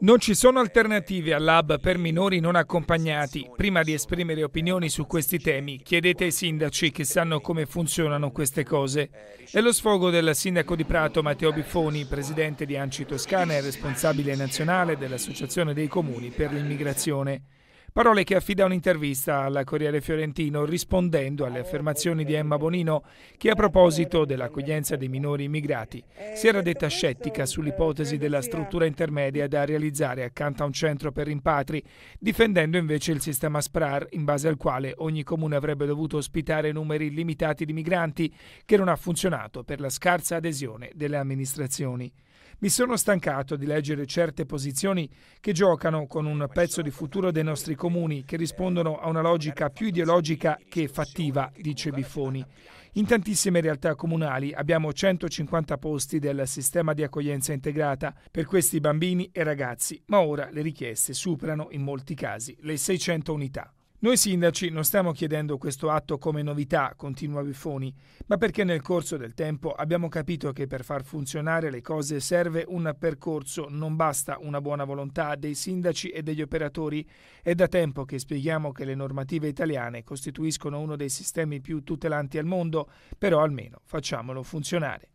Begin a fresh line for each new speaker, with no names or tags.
Non ci sono alternative all'hub per minori non accompagnati. Prima di esprimere opinioni su questi temi, chiedete ai sindaci che sanno come funzionano queste cose. È lo sfogo del sindaco di Prato Matteo Biffoni, presidente di Anci Toscana e responsabile nazionale dell'Associazione dei Comuni per l'immigrazione. Parole che affida un'intervista al Corriere Fiorentino rispondendo alle affermazioni di Emma Bonino che a proposito dell'accoglienza dei minori immigrati si era detta scettica sull'ipotesi della struttura intermedia da realizzare accanto a un centro per rimpatri, difendendo invece il sistema SPRAR in base al quale ogni comune avrebbe dovuto ospitare numeri limitati di migranti che non ha funzionato per la scarsa adesione delle amministrazioni. Mi sono stancato di leggere certe posizioni che giocano con un pezzo di futuro dei nostri comuni che rispondono a una logica più ideologica che fattiva, dice Biffoni. In tantissime realtà comunali abbiamo 150 posti del sistema di accoglienza integrata per questi bambini e ragazzi, ma ora le richieste superano in molti casi le 600 unità. Noi sindaci non stiamo chiedendo questo atto come novità, continua Buffoni, ma perché nel corso del tempo abbiamo capito che per far funzionare le cose serve un percorso, non basta una buona volontà dei sindaci e degli operatori. È da tempo che spieghiamo che le normative italiane costituiscono uno dei sistemi più tutelanti al mondo, però almeno facciamolo funzionare.